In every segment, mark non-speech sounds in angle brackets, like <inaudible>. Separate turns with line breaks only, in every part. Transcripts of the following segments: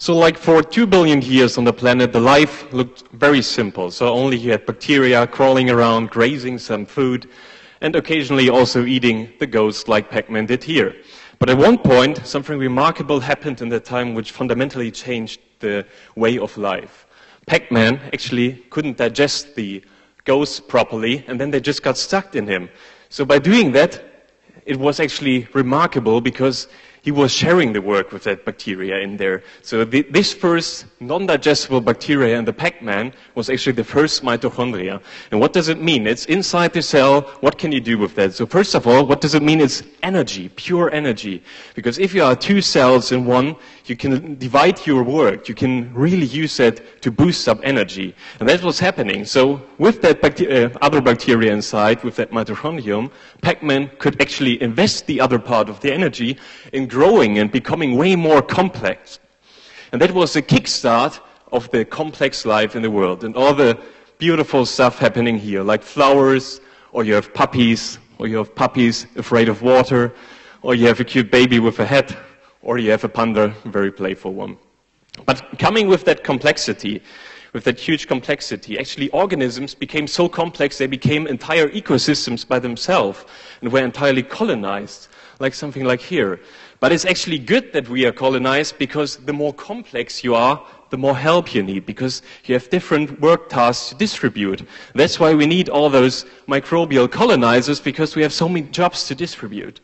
So like for two billion years on the planet, the life looked very simple. So only you had bacteria crawling around, grazing some food, and occasionally also eating the ghost like Pac-Man did here. But at one point, something remarkable happened in that time which fundamentally changed the way of life. Pac-Man actually couldn't digest the ghosts properly, and then they just got stuck in him. So by doing that, it was actually remarkable because he was sharing the work with that bacteria in there. So the, this first non-digestible bacteria in the Pac-Man was actually the first mitochondria. And what does it mean? It's inside the cell. What can you do with that? So first of all, what does it mean? It's energy, pure energy. Because if you are two cells in one, you can divide your work. You can really use that to boost up energy. And that was happening. So with that bacteria, uh, other bacteria inside, with that mitochondrium, Pac-Man could actually invest the other part of the energy in growing and becoming way more complex. And that was the kickstart of the complex life in the world and all the beautiful stuff happening here, like flowers, or you have puppies, or you have puppies afraid of water, or you have a cute baby with a hat, or you have a panda, a very playful one. But coming with that complexity, with that huge complexity, actually organisms became so complex they became entire ecosystems by themselves and were entirely colonized, like something like here. But it's actually good that we are colonized because the more complex you are, the more help you need because you have different work tasks to distribute. That's why we need all those microbial colonizers because we have so many jobs to distribute.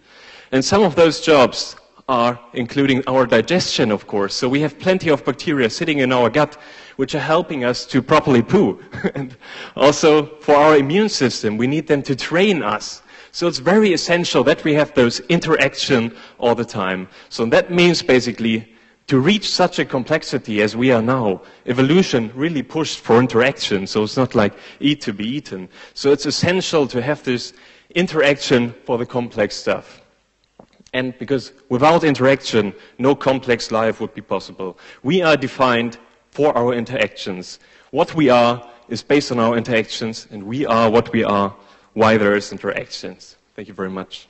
And some of those jobs are including our digestion, of course. So we have plenty of bacteria sitting in our gut which are helping us to properly poo. <laughs> and also for our immune system, we need them to train us so it's very essential that we have those interaction all the time. So that means basically to reach such a complexity as we are now, evolution really pushed for interaction. So it's not like eat to be eaten. So it's essential to have this interaction for the complex stuff. And because without interaction, no complex life would be possible. We are defined for our interactions. What we are is based on our interactions, and we are what we are why there is interactions. Thank you very much.